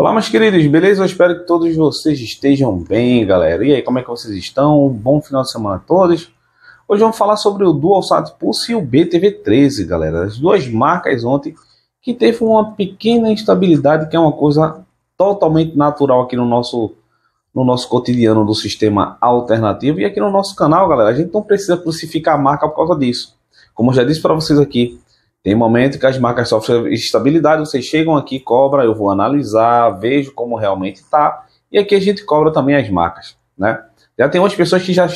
Olá, meus queridos, beleza? Eu espero que todos vocês estejam bem, galera. E aí, como é que vocês estão? Bom final de semana a todos. Hoje vamos falar sobre o DualSat Pulse e o BTV13, galera. As duas marcas ontem que teve uma pequena instabilidade, que é uma coisa totalmente natural aqui no nosso no nosso cotidiano do sistema alternativo e aqui no nosso canal, galera. A gente não precisa crucificar a marca por causa disso. Como eu já disse para vocês aqui, tem momento que as marcas sofrem estabilidade, vocês chegam aqui, cobra, eu vou analisar, vejo como realmente tá. E aqui a gente cobra também as marcas, né? Já tem outras pessoas que já,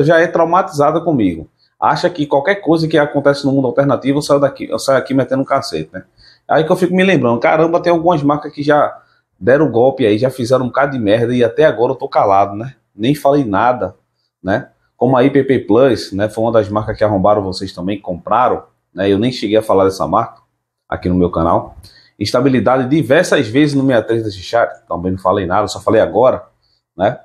já é traumatizada comigo. Acha que qualquer coisa que acontece no mundo alternativo, eu saio daqui, eu saio aqui metendo um cacete, né? Aí que eu fico me lembrando, caramba, tem algumas marcas que já deram golpe aí, já fizeram um bocado de merda e até agora eu tô calado, né? Nem falei nada, né? Como a IPP Plus, né? Foi uma das marcas que arrombaram vocês também, compraram né, eu nem cheguei a falar dessa marca aqui no meu canal. Instabilidade diversas vezes no 63 da Xixari, também não falei nada, só falei agora, né?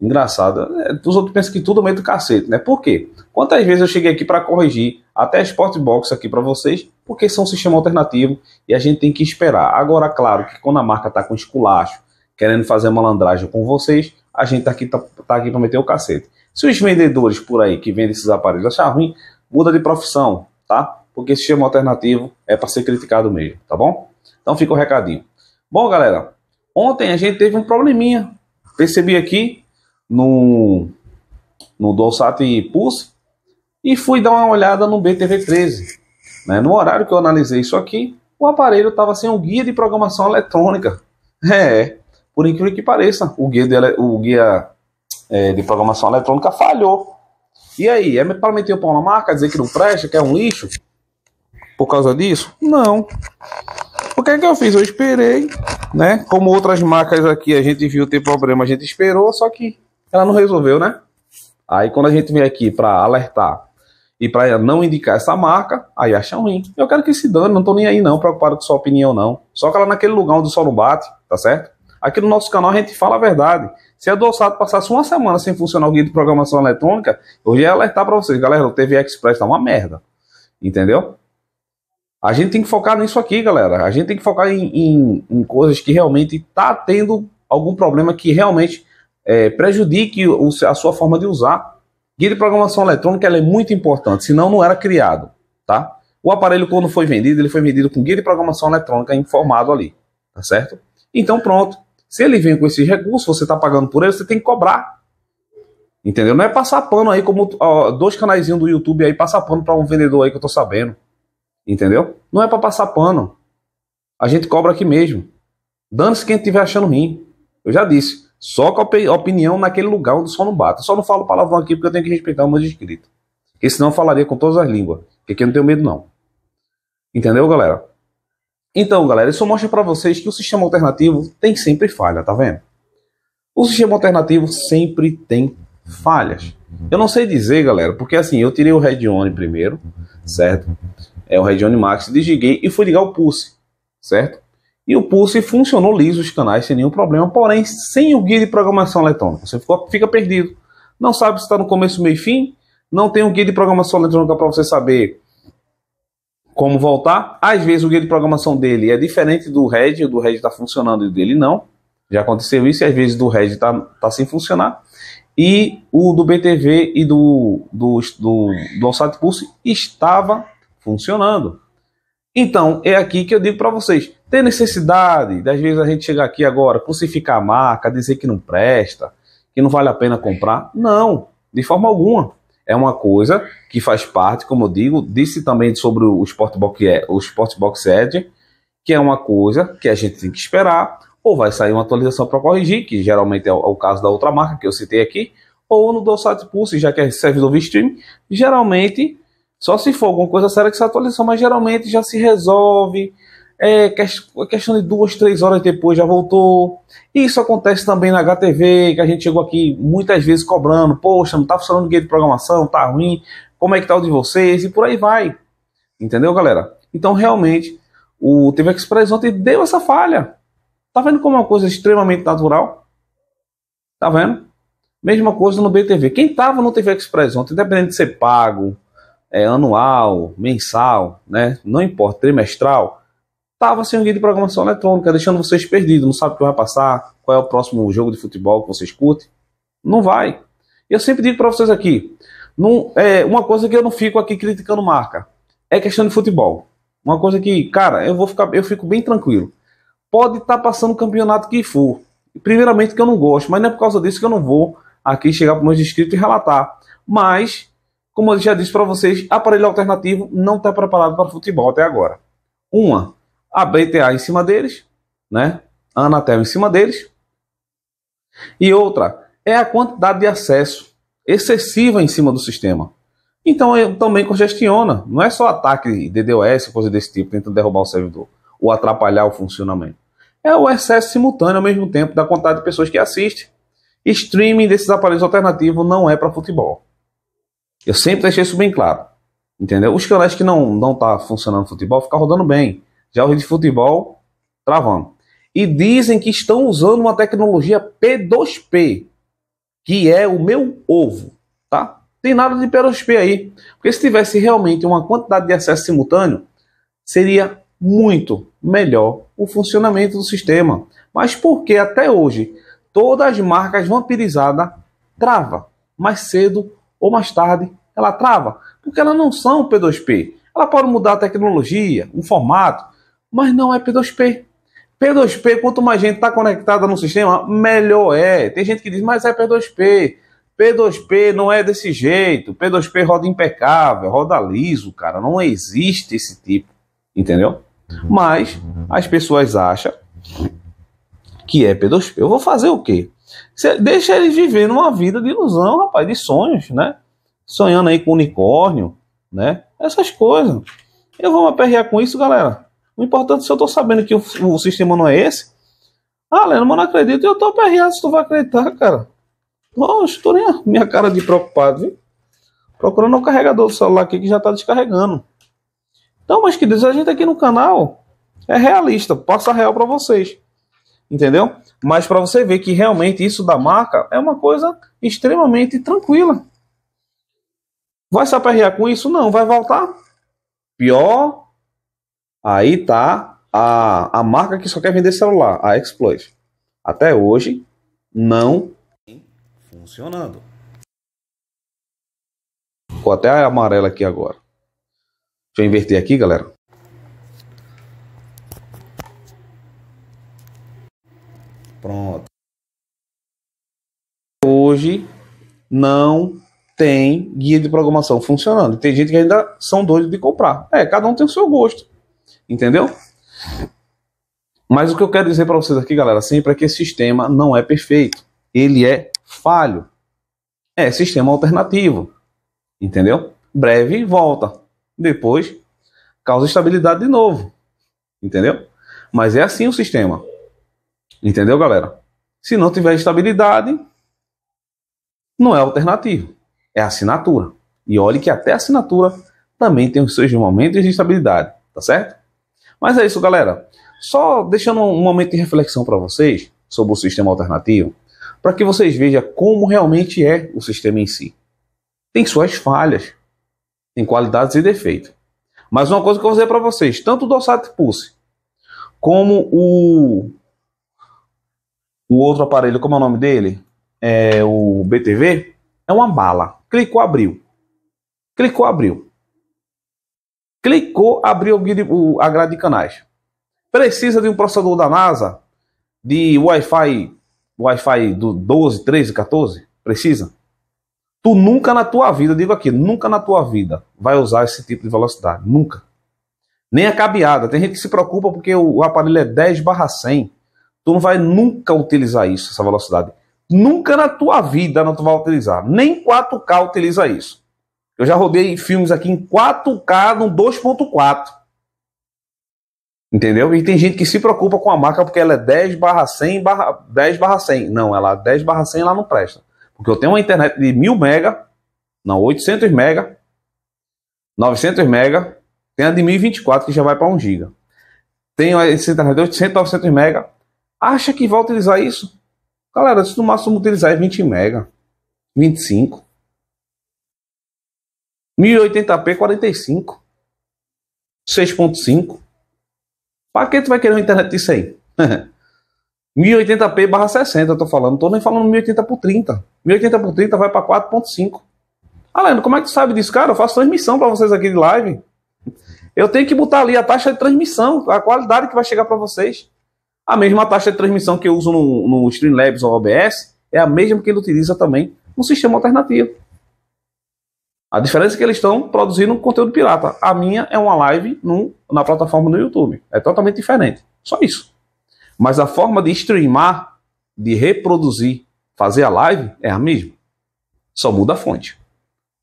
Engraçado, né? os outros pensam que tudo é meio do cacete, né? Por quê? Quantas vezes eu cheguei aqui para corrigir até Sport Box aqui para vocês, porque são um sistema alternativo e a gente tem que esperar. Agora, claro que quando a marca tá com esculacho, querendo fazer malandragem com vocês, a gente tá aqui, tá, tá aqui para meter o cacete. Se os vendedores por aí que vendem esses aparelhos achar ruim, muda de profissão, tá? porque esse sistema alternativo é para ser criticado mesmo, tá bom? Então fica o recadinho. Bom, galera, ontem a gente teve um probleminha. Percebi aqui no, no Dolsat Pulse e fui dar uma olhada no BTV13. Né? No horário que eu analisei isso aqui, o aparelho estava sem o guia de programação eletrônica. É, por incrível que pareça, o guia de, o guia, é, de programação eletrônica falhou. E aí, é para meter o pau na marca, dizer que não presta, que é um lixo? por causa disso? Não. O que é que eu fiz? Eu esperei, né? Como outras marcas aqui a gente viu ter problema, a gente esperou, só que ela não resolveu, né? Aí quando a gente vem aqui para alertar e para não indicar essa marca, aí acham ruim. Eu quero que se dane, não tô nem aí não, preocupado com sua opinião não. Só que ela naquele lugar onde o sol não bate, tá certo? Aqui no nosso canal a gente fala a verdade. Se a Doçado passasse uma semana sem funcionar o guia de programação eletrônica, eu ia alertar para vocês, galera, o TV Express tá uma merda. Entendeu? A gente tem que focar nisso aqui, galera. A gente tem que focar em, em, em coisas que realmente está tendo algum problema que realmente é, prejudique o, a sua forma de usar. Guia de programação eletrônica é muito importante, senão não era criado, tá? O aparelho, quando foi vendido, ele foi vendido com guia de programação eletrônica informado ali, tá certo? Então, pronto. Se ele vem com esse recurso, você está pagando por ele, você tem que cobrar. Entendeu? Não é passar pano aí, como ó, dois canais do YouTube aí passar pano para um vendedor aí que eu tô sabendo. Entendeu? Não é para passar pano. A gente cobra aqui mesmo. Dando se quem estiver achando ruim. Eu já disse. Só com a opinião naquele lugar onde o não bate. só não falo palavrão aqui porque eu tenho que respeitar o meu inscrito. Porque senão eu falaria com todas as línguas. Porque aqui eu não tenho medo, não. Entendeu, galera? Então, galera, isso mostra para vocês que o sistema alternativo tem sempre falha, tá vendo? O sistema alternativo sempre tem falhas. Eu não sei dizer, galera, porque assim, eu tirei o Red On primeiro, certo? é, o Radeon Max, desliguei e fui ligar o Pulse, certo? E o Pulse funcionou liso os canais sem nenhum problema, porém sem o guia de programação eletrônica. Você ficou, fica perdido. Não sabe se está no começo, meio e fim. Não tem o um guia de programação eletrônica para você saber como voltar. Às vezes o guia de programação dele é diferente do Red, o do Red está funcionando e o dele não. Já aconteceu isso, e às vezes do Red está tá sem funcionar. E o do BTV e do, do, do, do Alsat Pulse estava funcionando. Então, é aqui que eu digo para vocês: tem necessidade, das vezes a gente chegar aqui agora, crucificar a marca, dizer que não presta, que não vale a pena comprar. Não, de forma alguma. É uma coisa que faz parte, como eu digo, disse também sobre o Sportbox, é, o Sportbox Edge, que é uma coisa que a gente tem que esperar, ou vai sair uma atualização para corrigir, que geralmente é, é o, caso da outra marca que eu citei aqui, ou no do site Pulse, já que é servidor de streaming, geralmente só se for alguma coisa séria que se atualização, mas geralmente já se resolve. É, é questão de duas, três horas depois já voltou. isso acontece também na HTV, que a gente chegou aqui muitas vezes cobrando: poxa, não tá funcionando o guia de programação, tá ruim, como é que tá o de vocês? E por aí vai. Entendeu, galera? Então, realmente, o TV Express ontem deu essa falha. Tá vendo como é uma coisa extremamente natural? Tá vendo? Mesma coisa no BTV. Quem tava no TV Express ontem, independente de ser pago, é, anual, mensal, né? não importa, trimestral, estava sem um guia de programação eletrônica, deixando vocês perdidos, não sabe o que vai passar, qual é o próximo jogo de futebol que vocês curtem. Não vai. Eu sempre digo para vocês aqui, não, é, uma coisa que eu não fico aqui criticando marca, é questão de futebol. Uma coisa que, cara, eu vou ficar, eu fico bem tranquilo. Pode estar tá passando o campeonato que for. Primeiramente que eu não gosto, mas não é por causa disso que eu não vou aqui chegar para meus inscritos e relatar. Mas como eu já disse para vocês, aparelho alternativo não está preparado para futebol até agora. Uma, a BTA em cima deles, né? A Anatel em cima deles. E outra, é a quantidade de acesso excessiva em cima do sistema. Então eu, também congestiona. Não é só ataque DDoS, coisa desse tipo, tentando derrubar o servidor ou atrapalhar o funcionamento. É o excesso simultâneo ao mesmo tempo da quantidade de pessoas que assiste. Streaming desses aparelhos alternativos não é para futebol. Eu sempre deixei isso bem claro. Entendeu? Os canais que não não tá funcionando futebol ficam rodando bem. Já o de futebol travando. E dizem que estão usando uma tecnologia P2P, que é o meu ovo, tá? Tem nada de P2P aí, porque se tivesse realmente uma quantidade de acesso simultâneo, seria muito melhor o funcionamento do sistema. Mas porque até hoje todas as marcas vampirizadas trava mais cedo ou mais tarde ela trava, porque elas não são P2P. Ela pode mudar a tecnologia, o formato, mas não é P2P. P2P, quanto mais gente está conectada no sistema, melhor é. Tem gente que diz, mas é P2P. P2P não é desse jeito. P2P roda impecável, roda liso, cara. Não existe esse tipo. Entendeu? Uhum. Mas as pessoas acham que é P2P. Eu vou fazer o quê? Deixa eles viverem numa vida de ilusão, rapaz, de sonhos, né? Sonhando aí com unicórnio, né? Essas coisas. Eu vou me aperrear com isso, galera. O importante é se eu tô sabendo que o, o sistema não é esse. Ah, Leandro, mas não acredito. Eu tô aperreado se tu vai acreditar, cara. Nossa, tô nem a minha cara de preocupado, viu? Procurando o carregador do celular aqui que já tá descarregando. Então, mas queridos, a gente aqui no canal é realista, passa real para vocês entendeu? Mas para você ver que realmente isso da marca é uma coisa extremamente tranquila. Vai se aperrear com isso? Não, vai voltar. Pior, aí tá a, a marca que só quer vender celular, a Exploit. Até hoje, não funcionando. Ficou até a amarela aqui agora. Deixa eu inverter aqui, galera. Pronto. Hoje não tem guia de programação funcionando. Tem gente que ainda são doidos de comprar. É, cada um tem o seu gosto. Entendeu? Mas o que eu quero dizer para vocês aqui, galera, sempre é que esse sistema não é perfeito. Ele é falho. É sistema alternativo. Entendeu? Breve volta. Depois causa estabilidade de novo. Entendeu? Mas é assim o sistema. Entendeu, galera? Se não tiver estabilidade, não é alternativo, é assinatura. E olhe que até assinatura também tem os seus momentos de estabilidade, tá certo? Mas é isso, galera. Só deixando um momento de reflexão para vocês sobre o sistema alternativo, para que vocês vejam como realmente é o sistema em si. Tem suas falhas, tem qualidades e defeitos. Mas uma coisa que eu vou dizer para vocês, tanto o Dossat Pulse como o o outro aparelho, como é o nome dele? É o BTV. É uma bala. Clicou, abriu. Clicou, abriu. Clicou, abriu a grade de canais. Precisa de um processador da NASA de Wi-Fi, Wi-Fi do 12, 13, 14? Precisa? Tu nunca na tua vida, digo aqui, nunca na tua vida vai usar esse tipo de velocidade. Nunca. Nem a cabeada. Tem gente que se preocupa porque o aparelho é 10 barra 100. Tu não vai nunca utilizar isso, essa velocidade. Nunca na tua vida não tu vai utilizar. Nem 4K utiliza isso. Eu já rodei filmes aqui em 4K no 2.4. Entendeu? E tem gente que se preocupa com a marca porque ela é 10 barra 100 barra 10 barra 100. Não, ela é 10 barra 100 lá não presta. Porque eu tenho uma internet de 1000 mega, não, 800 mega, 900 mega, tem a de 1024 que já vai para 1 giga. Tenho essa internet de 800, 900 mega, Acha que vai utilizar isso? Galera, se no máximo utilizar é 20 mega, 25, 1080p 45, 6.5. Para que tu vai querer uma internet disso aí? 1080p barra 60, eu tô falando. Não tô nem falando 1080 por 30. 1080 por 30 vai para 4.5. Além, como é que tu sabe disso, cara? Eu faço transmissão para vocês aqui de live. Eu tenho que botar ali a taxa de transmissão, a qualidade que vai chegar para vocês. A mesma taxa de transmissão que eu uso no, no Streamlabs ou OBS é a mesma que ele utiliza também no sistema alternativo. A diferença é que eles estão produzindo um conteúdo pirata. A minha é uma live no, na plataforma do YouTube. É totalmente diferente. Só isso. Mas a forma de streamar, de reproduzir, fazer a live é a mesma. Só muda a fonte.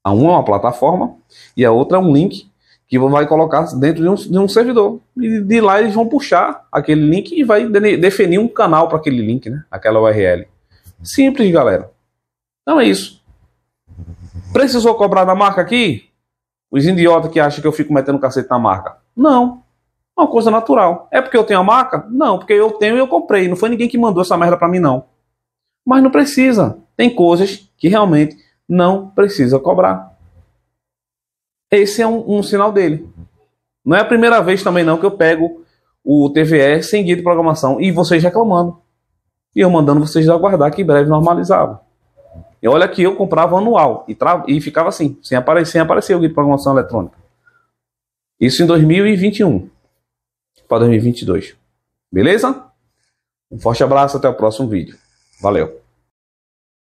A uma é uma plataforma e a outra é um link que vai colocar dentro de um, de um servidor. E de lá eles vão puxar aquele link e vai definir um canal para aquele link, né? Aquela URL. Simples, galera. Então é isso. Precisou cobrar da marca aqui? Os idiotas que acham que eu fico metendo cacete na marca. Não. É uma coisa natural. É porque eu tenho a marca? Não, porque eu tenho e eu comprei. Não foi ninguém que mandou essa merda para mim, não. Mas não precisa. Tem coisas que realmente não precisa cobrar. Esse é um, um sinal dele. Não é a primeira vez também não que eu pego o TVE sem guia de programação e vocês reclamando. E eu mandando vocês aguardar que em breve normalizava. E olha que eu comprava anual e, tra... e ficava assim, sem aparecer, sem aparecer o guia de programação eletrônica. Isso em 2021 para 2022. Beleza? Um forte abraço, até o próximo vídeo. Valeu!